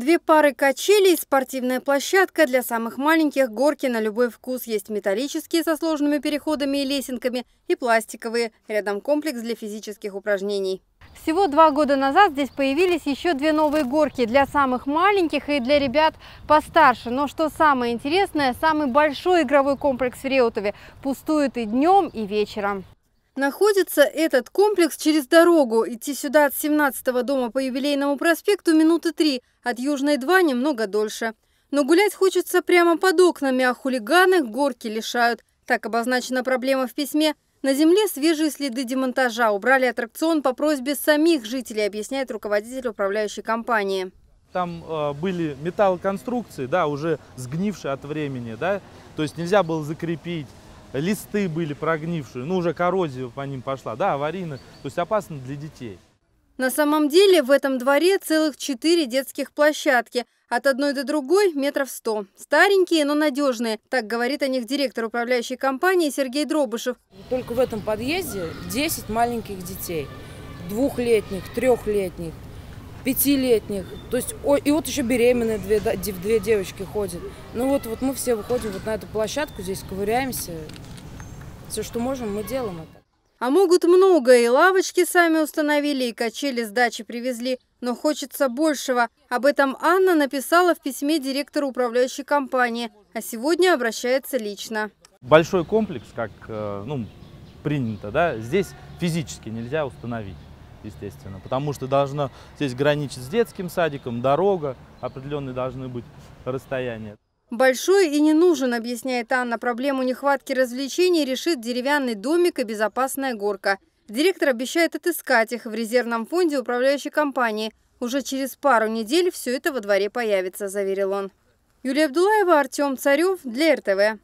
Две пары качелей спортивная площадка для самых маленьких, горки на любой вкус. Есть металлические со сложными переходами и лесенками, и пластиковые. Рядом комплекс для физических упражнений. Всего два года назад здесь появились еще две новые горки для самых маленьких и для ребят постарше. Но что самое интересное, самый большой игровой комплекс в Реутове пустует и днем, и вечером. Находится этот комплекс через дорогу. Идти сюда от 17-го дома по Юбилейному проспекту минуты три, от Южной 2 немного дольше. Но гулять хочется прямо под окнами, а хулиганах горки лишают. Так обозначена проблема в письме. На земле свежие следы демонтажа. Убрали аттракцион по просьбе самих жителей, объясняет руководитель управляющей компании. Там э, были металлоконструкции, да, уже сгнившие от времени, да, то есть нельзя было закрепить листы были прогнившие, ну уже коррозия по ним пошла, да, аварийно, то есть опасно для детей. На самом деле в этом дворе целых четыре детских площадки. От одной до другой метров сто. Старенькие, но надежные. Так говорит о них директор управляющей компании Сергей Дробышев. Только в этом подъезде 10 маленьких детей. Двухлетних, трехлетних пятилетних. То есть, и вот еще беременные две, две девочки ходят. Ну вот, вот мы все выходим вот на эту площадку, здесь ковыряемся. Все, что можем, мы делаем это. А могут много, и лавочки сами установили, и качели с дачи привезли. Но хочется большего. Об этом Анна написала в письме директору управляющей компании, а сегодня обращается лично. Большой комплекс, как э, ну, принято, да, здесь физически нельзя установить естественно, потому что должно здесь граничить с детским садиком, дорога, определенные должны быть расстояния. Большой и не нужен, объясняет Анна. Проблему нехватки развлечений решит деревянный домик и безопасная горка. Директор обещает отыскать их в резервном фонде управляющей компании. Уже через пару недель все это во дворе появится, заверил он. Юлия Абдулаева, Артем Царев для РТВ.